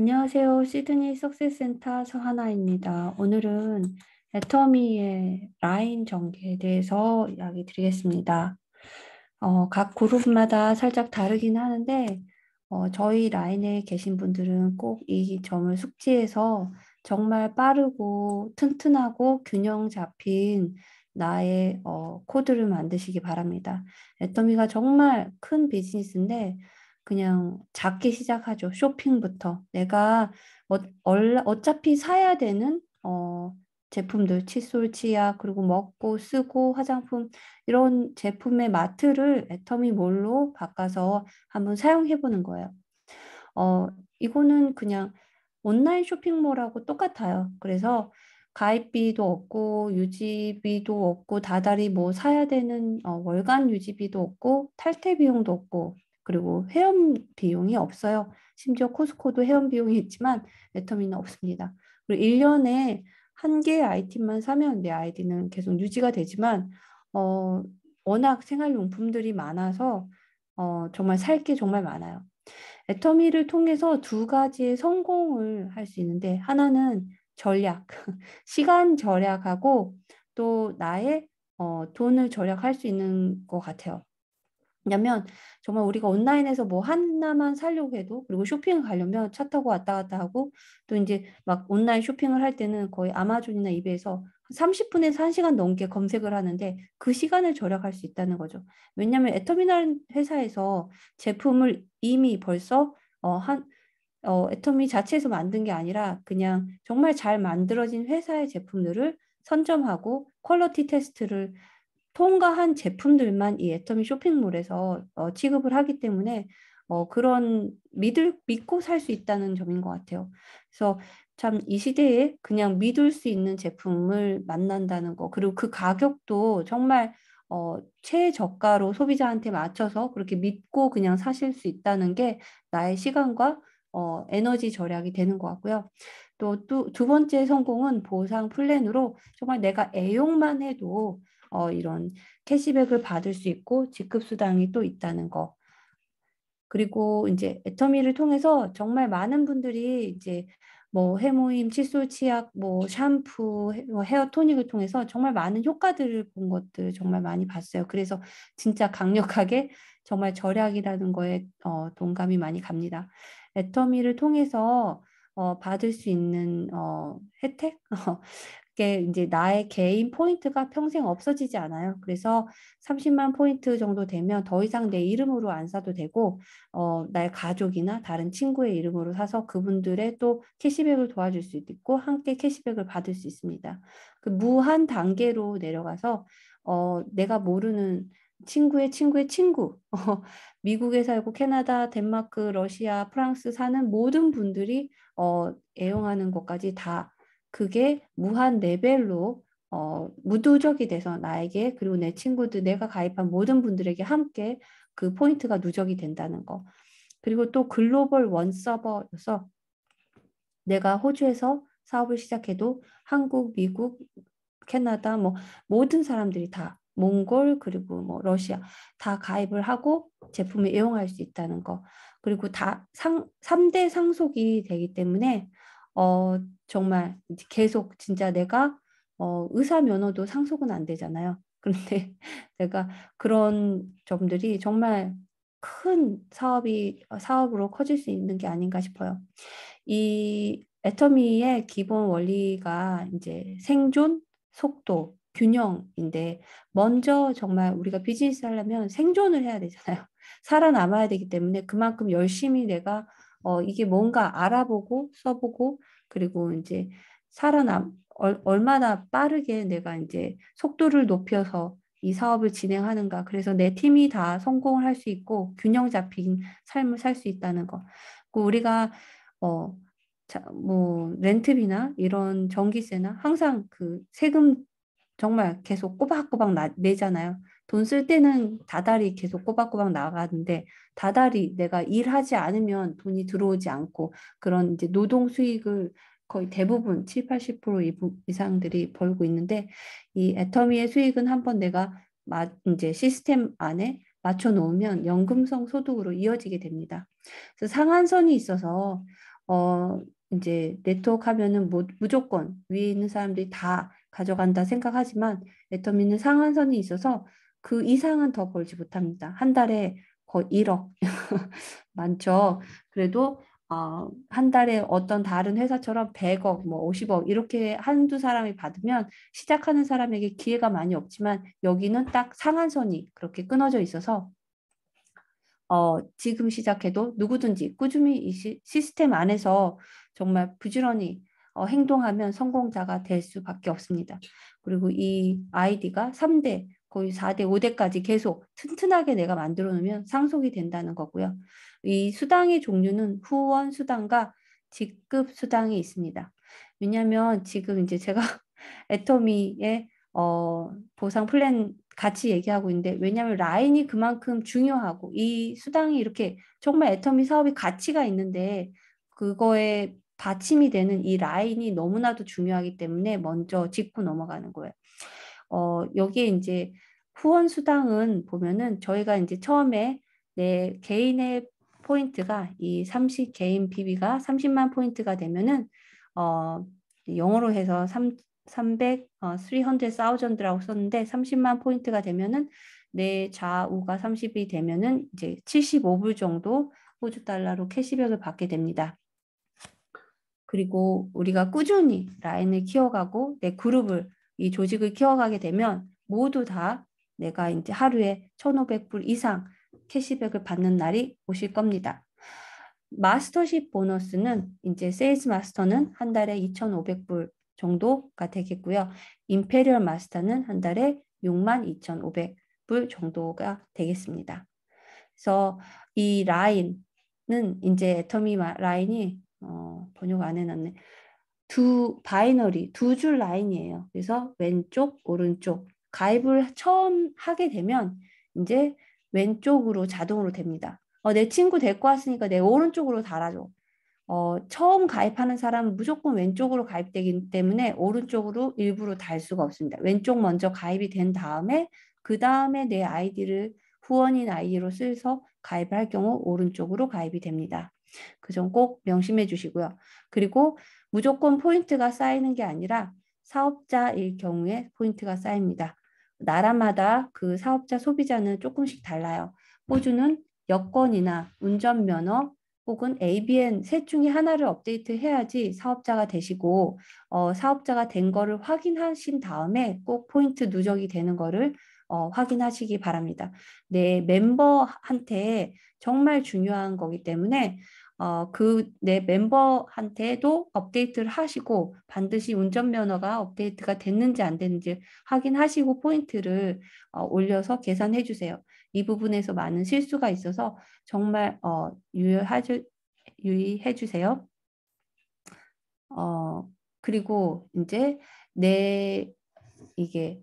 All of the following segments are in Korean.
안녕하세요. 시드니 석세센터 서하나입니다. 오늘은 애터미의 라인 전개에 대해서 이야기 드리겠습니다. 어, 각 그룹마다 살짝 다르긴 하는데 어, 저희 라인에 계신 분들은 꼭 이 점을 숙지해서 정말 빠르고 튼튼하고 균형 잡힌 나의 어, 코드를 만드시기 바랍니다. 애터미가 정말 큰 비즈니스인데 그냥 작게 시작하죠. 쇼핑부터. 내가 어, 어차피 사야 되는 어, 제품들, 칫솔, 치약, 그리고 먹고 쓰고 화장품 이런 제품의 마트를 애터미 몰로 바꿔서 한번 사용해 보는 거예요. 어, 이거는 그냥 온라인 쇼핑몰하고 똑같아요. 그래서 가입비도 없고 유지비도 없고 다달이 뭐 사야 되는 어, 월간 유지비도 없고 탈퇴 비용도 없고 그리고 회원 비용이 없어요. 심지어 코스코도 회원 비용이 있지만 애터미는 없습니다. 그리고 1년에 한 개의 아이템만 사면 내 아이디는 계속 유지가 되지만 어, 워낙 생활용품들이 많아서 어, 정말 살 게 정말 많아요. 애터미를 통해서 두 가지의 성공을 할 수 있는데 하나는 전략, 시간 절약하고 또 나의 어, 돈을 절약할 수 있는 것 같아요. 왜냐면 정말 우리가 온라인에서 뭐 하나만 살려고 해도 그리고 쇼핑을 가려면 차 타고 왔다 갔다 하고 또 이제 막 온라인 쇼핑을 할 때는 거의 아마존이나 이베에서 30분에서 1시간 넘게 검색을 하는데 그 시간을 절약할 수 있다는 거죠. 왜냐면 에터미널 회사에서 제품을 이미 벌써 어, 한 어, 에터미 자체에서 만든 게 아니라 그냥 정말 잘 만들어진 회사의 제품들을 선점하고 퀄러티 테스트를 통과한 제품들만 이 애터미 쇼핑몰에서 어, 취급을 하기 때문에 어, 그런 믿을 믿고 살 수 있다는 점인 것 같아요. 그래서 참 이 시대에 그냥 믿을 수 있는 제품을 만난다는 거 그리고 그 가격도 정말 어, 최저가로 소비자한테 맞춰서 그렇게 믿고 그냥 사실 수 있다는 게 나의 시간과 어, 에너지 절약이 되는 것 같고요. 또 두 번째 성공은 보상 플랜으로 정말 내가 애용만 해도 어, 이런 캐시백을 받을 수 있고 직급 수당이 또 있다는 거. 그리고 이제 애터미를 통해서 정말 많은 분들이 이제 뭐 해모임, 칫솔 치약, 뭐 샴푸, 뭐 헤어 토닉을 통해서 정말 많은 효과들을 본것들 정말 많이 봤어요. 그래서 진짜 강력하게 정말 절약이라는 거에 어, 동감이 많이 갑니다. 애터미를 통해서 어, 받을 수 있는 어, 혜택 어, 이게 이제 나의 개인 포인트가 평생 없어지지 않아요. 그래서 30만 포인트 정도 되면 더 이상 내 이름으로 안 사도 되고 어, 나의 가족이나 다른 친구의 이름으로 사서 그분들의 또 캐시백을 도와줄 수 있고 함께 캐시백을 받을 수 있습니다. 그 무한 단계로 내려가서 어, 내가 모르는 친구의 친구의 친구, 어, 미국에 살고 캐나다, 덴마크, 러시아, 프랑스 사는 모든 분들이 어, 애용하는 것까지 다 그게 무한 레벨로 어, 무두적이 돼서 나에게 그리고 내 친구들 내가 가입한 모든 분들에게 함께 그 포인트가 누적이 된다는 거 그리고 또 글로벌 원 서버여서 내가 호주에서 사업을 시작해도 한국, 미국, 캐나다 뭐 모든 사람들이 다 몽골 그리고 뭐 러시아 다 가입을 하고 제품을 이용할 수 있다는 거 그리고 다 상, 3대 상속이 되기 때문에 어, 정말 계속 진짜 내가 어, 의사 면허도 상속은 안 되잖아요. 그런데 내가 그런 점들이 정말 큰 사업이 사업으로 커질 수 있는 게 아닌가 싶어요. 이 애터미의 기본 원리가 이제 생존, 속도, 균형인데 먼저 정말 우리가 비즈니스 하려면 생존을 해야 되잖아요. 살아남아야 되기 때문에 그만큼 열심히 내가 어 이게 뭔가 알아보고 써보고 그리고 이제 살아남 얼, 얼마나 빠르게 내가 이제 속도를 높여서 이 사업을 진행하는가. 그래서 내 팀이 다 성공을 할 수 있고 균형 잡힌 삶을 살 수 있다는 거. 그리고 우리가 어, 자, 뭐 렌트비나 이런 전기세나 항상 그 세금 정말 계속 꼬박꼬박 나, 내잖아요. 돈쓸 때는 다달이 계속 꼬박꼬박 나가는데 다달이 내가 일하지 않으면 돈이 들어오지 않고 그런 이제 노동 수익을 거의 대부분 7, 80% 이상들이 벌고 있는데 이 애터미의 수익은 한번 내가 마, 이제 시스템 안에 맞춰 놓으면 연금성 소득으로 이어지게 됩니다. 그래서 상한선이 있어서 어 이제 네트워크 하면은 뭐, 무조건 위에 있는 사람들이 다 가져간다 생각하지만 애터미는 상한선이 있어서 그 이상은 더 벌지 못합니다. 한 달에 거의 1억 많죠. 그래도 어, 한 달에 어떤 다른 회사처럼 100억, 뭐 50억 이렇게 한두 사람이 받으면 시작하는 사람에게 기회가 많이 없지만 여기는 딱 상한선이 그렇게 끊어져 있어서 어, 지금 시작해도 누구든지 꾸준히 이 시, 스템 안에서 정말 부지런히 어, 행동하면 성공자가 될 수밖에 없습니다. 그리고 이 아이디가 3대 거의 4대, 5대까지 계속 튼튼하게 내가 만들어 놓으면 상속이 된다는 거고요. 이 수당의 종류는 후원 수당과 직급 수당이 있습니다. 왜냐하면 지금 이제 제가 애터미의 어, 보상 플랜 같이 얘기하고 있는데 왜냐하면 라인이 그만큼 중요하고 이 수당이 이렇게 정말 애터미 사업이 가치가 있는데 그거에 받침이 되는 이 라인이 너무나도 중요하기 때문에 먼저 짚고 넘어가는 거예요. 어, 여기에 이제 후원 수당은 보면은 저희가 이제 처음에 내 개인의 포인트가 이 30 개인 PB가 30만 포인트가 되면은 어 영어로 해서 3 300어 300,000라고 썼는데 30만 포인트가 되면은 내 좌우가 30이 되면은 이제 75불 정도 호주 달러로 캐시백을 받게 됩니다. 그리고 우리가 꾸준히 라인을 키워가고 내 그룹을 이 조직을 키워가게 되면 모두 다 내가 이제 하루에 1,500불 이상 캐시백을 받는 날이 오실 겁니다. 마스터십 보너스는 이제 세일즈 마스터는 한 달에 2,500불 정도가 되겠고요. 임페리얼 마스터는 한 달에 62,500불 정도가 되겠습니다. 그래서 이 라인은 이제 애터미 라인이 어, 번역 안 해놨네. 두 바이너리 두 줄 라인이에요. 그래서 왼쪽 오른쪽 가입을 처음 하게 되면 이제 왼쪽으로 자동으로 됩니다. 어, 내 친구 데리고 왔으니까 내 오른쪽으로 달아줘. 어, 처음 가입하는 사람은 무조건 왼쪽으로 가입되기 때문에 오른쪽으로 일부러 달 수가 없습니다. 왼쪽 먼저 가입이 된 다음에 그 다음에 내 아이디를 후원인 아이디로 쓰여서 가입을 할 경우 오른쪽으로 가입이 됩니다. 그 점 꼭 명심해 주시고요. 그리고 무조건 포인트가 쌓이는 게 아니라 사업자일 경우에 포인트가 쌓입니다. 나라마다 그 사업자 소비자는 조금씩 달라요. 호주는 여권이나 운전면허 혹은 ABN 셋 중에 하나를 업데이트해야지 사업자가 되시고 어, 사업자가 된 거를 확인하신 다음에 꼭 포인트 누적이 되는 거를 어, 확인하시기 바랍니다. 내 네, 멤버한테 정말 중요한 거기 때문에 어, 그내 멤버한테도 업데이트를 하시고 반드시 운전면허가 업데이트가 됐는지 안 됐는지 확인하시고 포인트를 어, 올려서 계산해 주세요. 이 부분에서 많은 실수가 있어서 정말 어, 유의하주, 유의해 주세요. 어, 그리고 이제 내 이게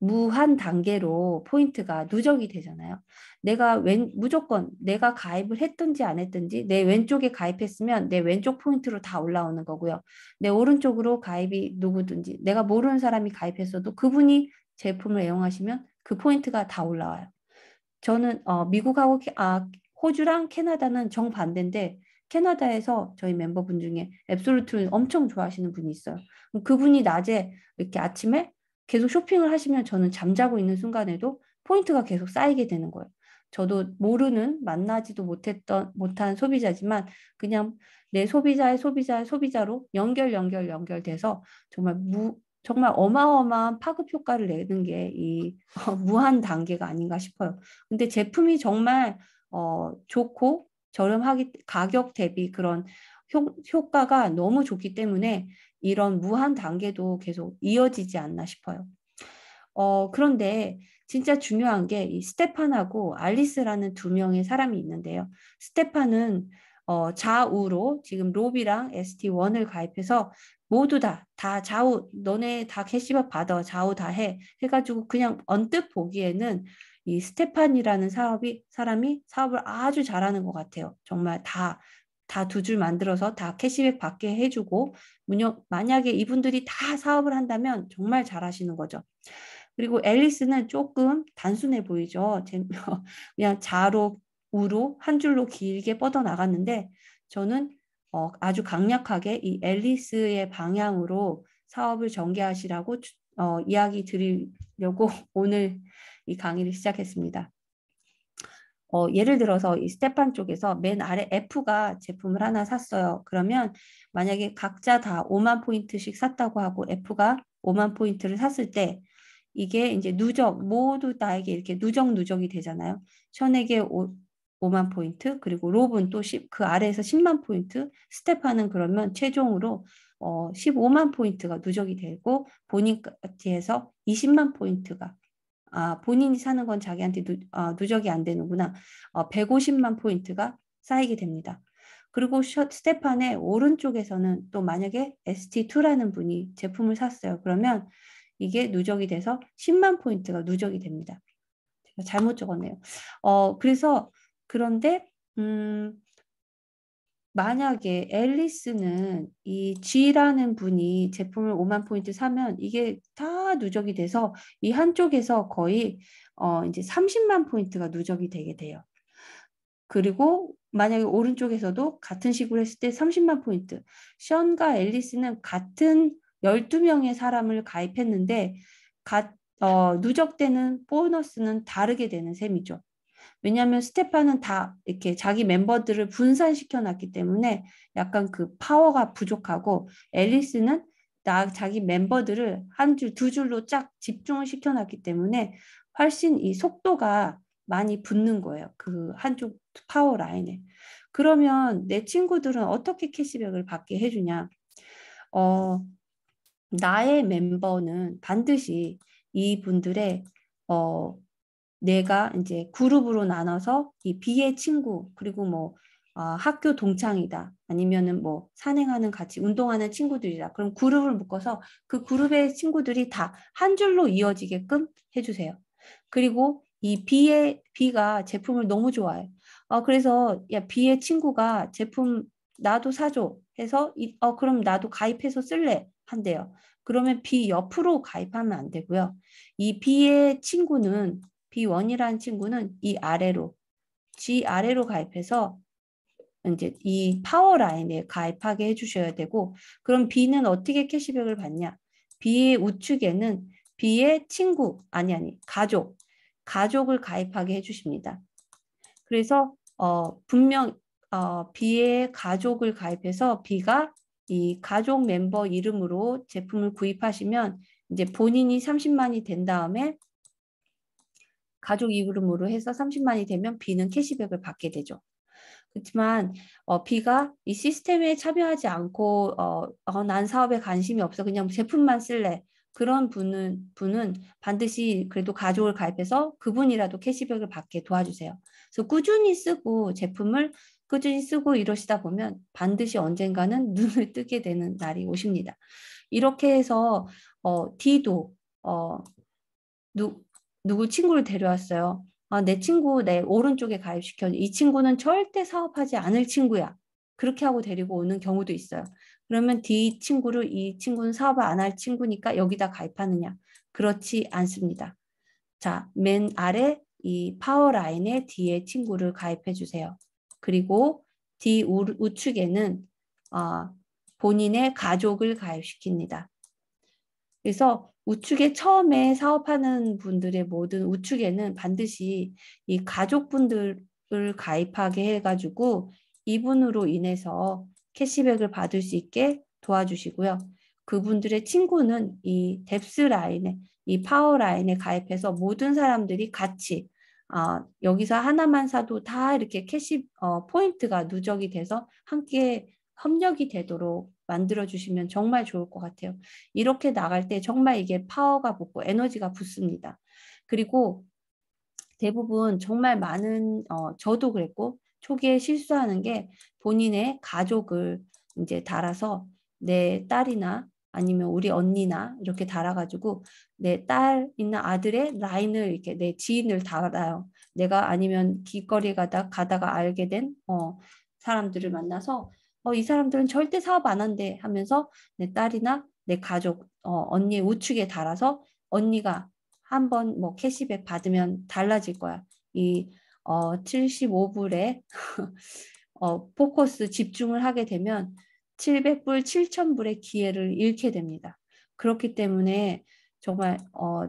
무한 단계로 포인트가 누적이 되잖아요. 내가 웬, 무조건 내가 가입을 했든지 안 했든지 내 왼쪽에 가입했으면 내 왼쪽 포인트로 다 올라오는 거고요. 내 오른쪽으로 가입이 누구든지 내가 모르는 사람이 가입했어도 그분이 제품을 애용하시면 그 포인트가 다 올라와요. 저는 어, 미국하고 아, 호주랑 캐나다는 정반대인데 캐나다에서 저희 멤버분 중에 앱솔루트를 엄청 좋아하시는 분이 있어요. 그분이 낮에 이렇게 아침에 계속 쇼핑을 하시면 저는 잠자고 있는 순간에도 포인트가 계속 쌓이게 되는 거예요. 저도 모르는 만나지도 못했던 못한 소비자지만 그냥 내 소비자의 소비자의 소비자로 연결 연결 연결돼서 정말 무 정말 어마어마한 파급 효과를 내는 게 이 무한 단계가 아닌가 싶어요. 근데 제품이 정말 어, 좋고 저렴하기 가격 대비 그런 효, 효과가 너무 좋기 때문에 이런 무한 단계도 계속 이어지지 않나 싶어요. 어, 그런데 진짜 중요한 게 이 스테판하고 알리스라는 두 명의 사람이 있는데요. 스테판은 어, 좌우로 지금 로비랑 ST1을 가입해서 모두 다, 다 좌우, 너네 다 캐시백 받아, 좌우 다 해. 해가지고 그냥 언뜻 보기에는 이 스테판이라는 사업이 사람이 사업을 아주 잘하는 것 같아요. 정말 다 다 두 줄 만들어서 다 캐시백 받게 해주고 문역 만약에 이분들이 다 사업을 한다면 정말 잘하시는 거죠. 그리고 앨리스는 조금 단순해 보이죠. 그냥 자로 우로 한 줄로 길게 뻗어 나갔는데 저는 어, 아주 강력하게 이 앨리스의 방향으로 사업을 전개하시라고 어, 이야기 드리려고 오늘 이 강의를 시작했습니다. 어, 예를 들어서 이 스테판 쪽에서 맨 아래 F가 제품을 하나 샀어요. 그러면 만약에 각자 다 5만 포인트씩 샀다고 하고 F가 5만 포인트를 샀을 때 이게 이제 누적 모두 나에게 이렇게 누적 누적이 되잖아요. 션에게 5, 5만 포인트 그리고 로브는 또10 그 아래에서 10만 포인트 스테판은 그러면 최종으로 어, 15만 포인트가 누적이 되고 본인 파티에서 20만 포인트가 아, 본인이 사는 건 자기한테 누, 어, 누적이 안 되는구나. 어, 150만 포인트가 쌓이게 됩니다. 그리고 스테판의 오른쪽에서는 또 만약에 ST2라는 분이 제품을 샀어요. 그러면 이게 누적이 돼서 10만 포인트가 누적이 됩니다. 제가 잘못 적었네요. 어, 그래서 그런데 음, 만약에 앨리스는 이 G라는 분이 제품을 5만 포인트 사면 이게 다 누적이 돼서 이 한쪽에서 거의 어 이제 30만 포인트가 누적이 되게 돼요. 그리고 만약에 오른쪽에서도 같은 식으로 했을 때 30만 포인트. 션과 앨리스는 같은 12명의 사람을 가입했는데 가, 어, 누적되는 보너스는 다르게 되는 셈이죠. 왜냐하면 스테파는 다 이렇게 자기 멤버들을 분산시켜 놨기 때문에 약간 그 파워가 부족하고 앨리스는 나 자기 멤버들을 한 줄 두 줄로 쫙 집중을 시켜 놨기 때문에 훨씬 이 속도가 많이 붙는 거예요. 그 한쪽 파워 라인에. 그러면 내 친구들은 어떻게 캐시백을 받게 해주냐? 어, 나의 멤버는 반드시 이분들의 어, 내가 이제 그룹으로 나눠서 이 B의 친구 그리고 뭐 어, 학교 동창이다 아니면은 뭐 산행하는 같이 운동하는 친구들이다 그럼 그룹을 묶어서 그 그룹의 친구들이 다 한 줄로 이어지게끔 해주세요. 그리고 이 B의 B가 제품을 너무 좋아해. 어, 그래서 야 B의 친구가 제품 나도 사줘 해서 이, 어 그럼 나도 가입해서 쓸래 한대요. 그러면 B 옆으로 가입하면 안 되고요. 이 B의 친구는 B1이라는 친구는 이 아래로 G 아래로 가입해서 이제 이 파워 라인에 가입하게 해주셔야 되고 그럼 B는 어떻게 캐시백을 받냐? B의 우측에는 B의 친구 아니 아니 가족 가족을 가입하게 해주십니다. 그래서 어 분명 어 B의 가족을 가입해서 B가 이 가족 멤버 이름으로 제품을 구입하시면 이제 본인이 30만이 된 다음에 가족 이름으로 해서 30만이 되면 B는 캐시백을 받게 되죠. 그렇지만 어, B가 이 시스템에 참여하지 않고 어, 어, 난 사업에 관심이 없어 그냥 제품만 쓸래 그런 분은 분은 반드시 그래도 가족을 가입해서 그분이라도 캐시백을 받게 도와주세요. 그래서 꾸준히 쓰고 제품을 꾸준히 쓰고 이러시다 보면 반드시 언젠가는 눈을 뜨게 되는 날이 오십니다. 이렇게 해서 어, D도 어, 누, 누구 친구를 데려왔어요. 아, 내 친구 내 오른쪽에 가입시켜. 이 친구는 절대 사업하지 않을 친구야. 그렇게 하고 데리고 오는 경우도 있어요. 그러면 D 친구를 이 친구는 사업을 안 할 친구니까 여기다 가입하느냐? 그렇지 않습니다. 자, 맨 아래 이 파워 라인에 D의 친구를 가입해 주세요. 그리고 D 우측에는 어, 본인의 가족을 가입시킵니다. 그래서 우측에 처음에 사업하는 분들의 모든 우측에는 반드시 이 가족분들을 가입하게 해가지고 이분으로 인해서 캐시백을 받을 수 있게 도와주시고요. 그분들의 친구는 이 뎁스 라인에 이 파워 라인에 가입해서 모든 사람들이 같이 아, 여기서 하나만 사도 다 이렇게 캐시 어, 포인트가 누적이 돼서 함께 협력이 되도록 만들어 주시면 정말 좋을 것 같아요. 이렇게 나갈 때 정말 이게 파워가 붙고 에너지가 붙습니다. 그리고 대부분 정말 많은 어, 저도 그랬고 초기에 실수하는 게 본인의 가족을 이제 달아서 내 딸이나 아니면 우리 언니나 이렇게 달아가지고 내 딸이나 아들의 라인을 이렇게 내 지인을 달아요. 내가 아니면 길거리 가다 가다가 알게 된 어, 사람들을 만나서 어, 이 사람들은 절대 사업 안 한대 하면서 내 딸이나 내 가족, 어, 언니의 우측에 달아서 언니가 한 번 뭐 캐시백 받으면 달라질 거야. 이 어, 75불에 어, 포커스 집중을 하게 되면 700불, 7,000불의 기회를 잃게 됩니다. 그렇기 때문에 정말 어,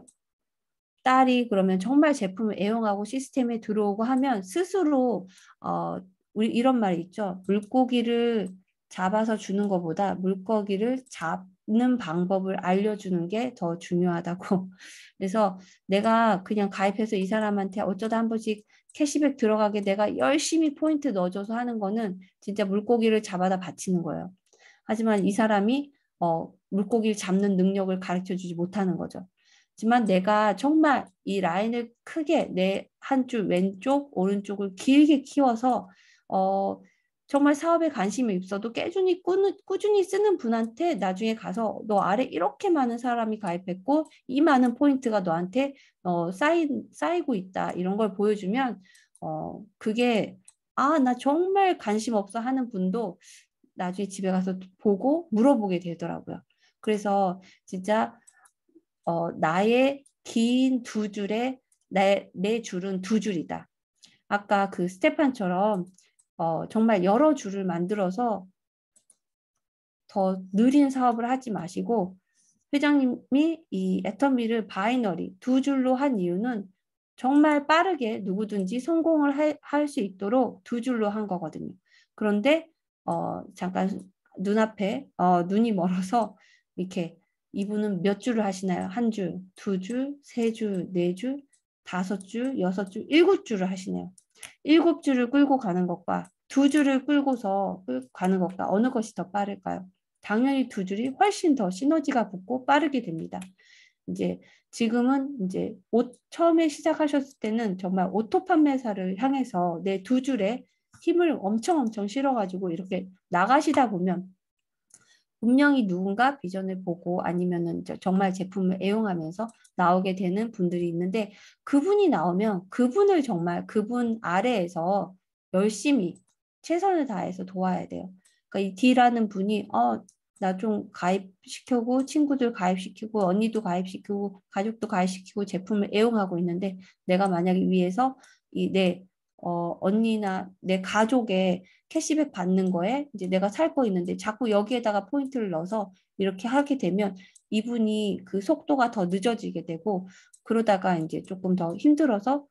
딸이 그러면 정말 제품을 애용하고 시스템에 들어오고 하면 스스로 어, 우리 이런 말이 있죠. 물고기를 잡아서 주는 것보다 물고기를 잡는 방법을 알려주는 게 더 중요하다고. 그래서 내가 그냥 가입해서 이 사람한테 어쩌다 한 번씩 캐시백 들어가게 내가 열심히 포인트 넣어줘서 하는 거는 진짜 물고기를 잡아다 바치는 거예요. 하지만 이 사람이 어, 물고기를 잡는 능력을 가르쳐 주지 못하는 거죠. 하지만 내가 정말 이 라인을 크게 내 한 줄 왼쪽, 오른쪽을 길게 키워서 어, 정말 사업에 관심이 있어도 꾸준히 꾸준히 쓰는 분한테 나중에 가서 너 아래 이렇게 많은 사람이 가입했고 이 많은 포인트가 너한테 어, 쌓인 쌓이고 있다 이런 걸 보여주면 어, 그게 아 나 정말 관심 없어 하는 분도 나중에 집에 가서 보고 물어보게 되더라고요. 그래서 진짜 어, 나의 긴 두 줄에 내, 내 줄은 두 줄이다. 아까 그 스테판처럼 어, 정말 여러 줄을 만들어서 더 느린 사업을 하지 마시고 회장님이 이 애터미를 바이너리 두 줄로 한 이유는 정말 빠르게 누구든지 성공을 할 수 있도록 두 줄로 한 거거든요. 그런데 어, 잠깐 눈앞에 어, 눈이 멀어서 이렇게 이분은 몇 줄을 하시나요? 한 줄, 두 줄, 세 줄, 네 줄, 다섯 줄, 여섯 줄, 일곱 줄을 하시네요. 일곱 줄을 끌고 가는 것과 두 줄을 끌고서 가는 것과 어느 것이 더 빠를까요? 당연히 두 줄이 훨씬 더 시너지가 붙고 빠르게 됩니다. 이제 지금은 이제 옷 처음에 시작하셨을 때는 정말 오토 판매사를 향해서 내 두 줄에 힘을 엄청 엄청 실어가지고 이렇게 나가시다 보면 분명히 누군가 비전을 보고 아니면은 정말 제품을 애용하면서 나오게 되는 분들이 있는데 그분이 나오면 그분을 정말 그분 아래에서 열심히 최선을 다해서 도와야 돼요. 그러니까 이 D라는 분이 어 나 좀가입시키고 친구들 가입시키고 언니도 가입시키고 가족도 가입시키고 제품을 애용하고 있는데 내가 만약에 위에서 이내 어, 언니나 내 가족의 캐시백 받는 거에 이제 내가 살 거 있는데 자꾸 여기에다가 포인트를 넣어서 이렇게 하게 되면 이분이 그 속도가 더 늦어지게 되고 그러다가 이제 조금 더 힘들어서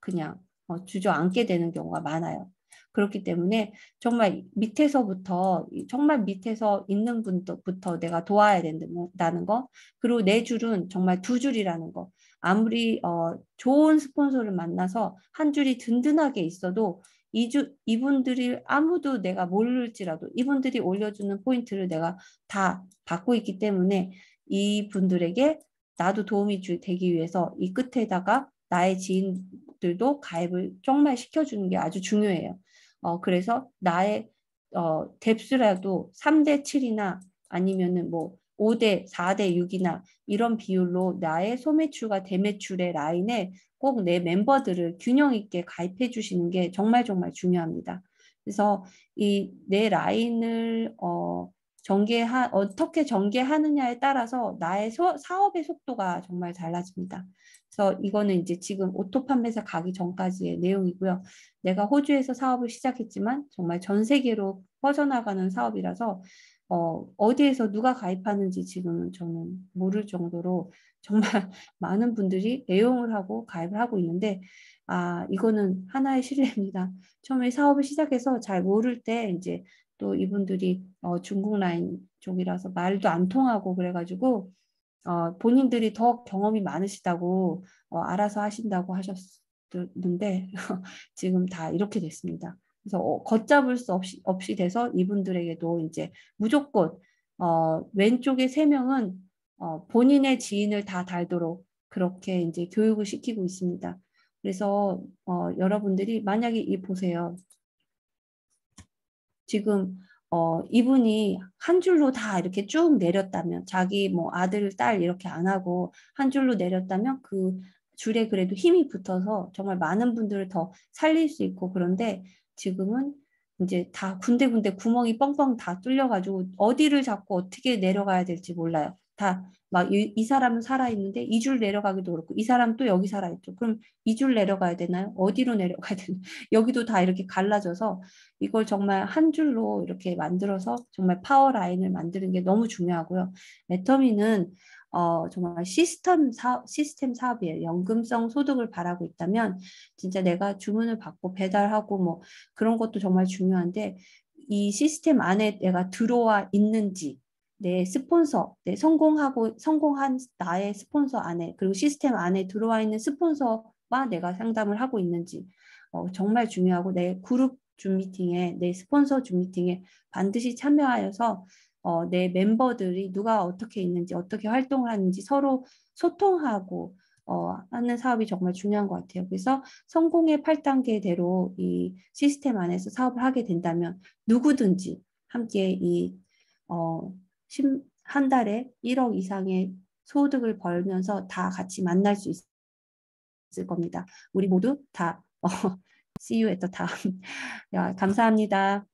그냥 어, 주저앉게 되는 경우가 많아요. 그렇기 때문에 정말 밑에서부터 정말 밑에서 있는 분부터 내가 도와야 된다는 거 그리고 내 줄은 정말 두 줄이라는 거 아무리 어, 좋은 스폰서를 만나서 한 줄이 든든하게 있어도 이주 이분들이 아무도 내가 모를지라도 이분들이 올려주는 포인트를 내가 다 받고 있기 때문에 이분들에게 나도 도움이 되기 위해서 이 끝에다가 나의 지인들도 가입을 정말 시켜주는 게 아주 중요해요. 어, 그래서 나의 어, 뎁스라도 3대 7이나 아니면은 뭐 5대 4대 6이나 이런 비율로 나의 소매출과 대매출의 라인에 꼭 내 멤버들을 균형 있게 가입해 주시는 게 정말 정말 중요합니다. 그래서 이 내 라인을 어 전개하 어떻게 전개하느냐에 따라서 나의 소, 사업의 속도가 정말 달라집니다. 그래서 이거는 이제 지금 오토 판매사 가기 전까지의 내용이고요. 내가 호주에서 사업을 시작했지만 정말 전 세계로 퍼져나가는 사업이라서 어, 어디에서 누가 가입하는지 지금은 저는 모를 정도로 정말 많은 분들이 애용을 하고 가입을 하고 있는데 아 이거는 하나의 신뢰입니다. 처음에 사업을 시작해서 잘 모를 때 이제 또 이분들이 어, 중국 라인 쪽이라서 말도 안 통하고 그래가지고 어, 본인들이 더 경험이 많으시다고 어, 알아서 하신다고 하셨는데 지금 다 이렇게 됐습니다. 그래서 어, 걷잡을 수 없이, 없이 돼서 이분들에게도 이제 무조건 어, 왼쪽에세 명은 어, 본인의 지인을 다 달도록 그렇게 이제 교육을 시키고 있습니다. 그래서 어, 여러분들이 만약에 이 보세요. 지금 어, 이분이 한 줄로 다 이렇게 쭉 내렸다면 자기 뭐 아들, 딸 이렇게 안 하고 한 줄로 내렸다면 그 줄에 그래도 힘이 붙어서 정말 많은 분들을 더 살릴 수 있고 그런데 지금은 이제 다 군데군데 구멍이 뻥뻥 다 뚫려가지고 어디를 잡고 어떻게 내려가야 될지 몰라요. 다막이 사람은 살아있는데 이 줄 내려가기도 그렇고 이 사람 또 여기 살아있죠. 그럼 이 줄 내려가야 되나요? 어디로 내려가야 되나? 여기도 다 이렇게 갈라져서 이걸 정말 한 줄로 이렇게 만들어서 정말 파워 라인을 만드는 게 너무 중요하고요. 메터미는 어, 정말 시스템 사업, 시스템 사업이에요. 연금성 소득을 바라고 있다면 진짜 내가 주문을 받고 배달하고 뭐 그런 것도 정말 중요한데 이 시스템 안에 내가 들어와 있는지 내 스폰서, 내 성공하고 성공한 나의 스폰서 안에 그리고 시스템 안에 들어와 있는 스폰서와 내가 상담을 하고 있는지 어, 정말 중요하고 내 그룹 줌 미팅에 내 스폰서 줌 미팅에 반드시 참여하여서 어, 내 멤버들이 누가 어떻게 있는지 어떻게 활동을 하는지 서로 소통하고 어, 하는 사업이 정말 중요한 것 같아요. 그래서 성공의 8단계대로 이 시스템 안에서 사업을 하게 된다면 누구든지 함께 이 어, 한 달에 1억 이상의 소득을 벌면서 다 같이 만날 수 있을 겁니다. 우리 모두 다 어, see you at the t i m 야, 감사합니다.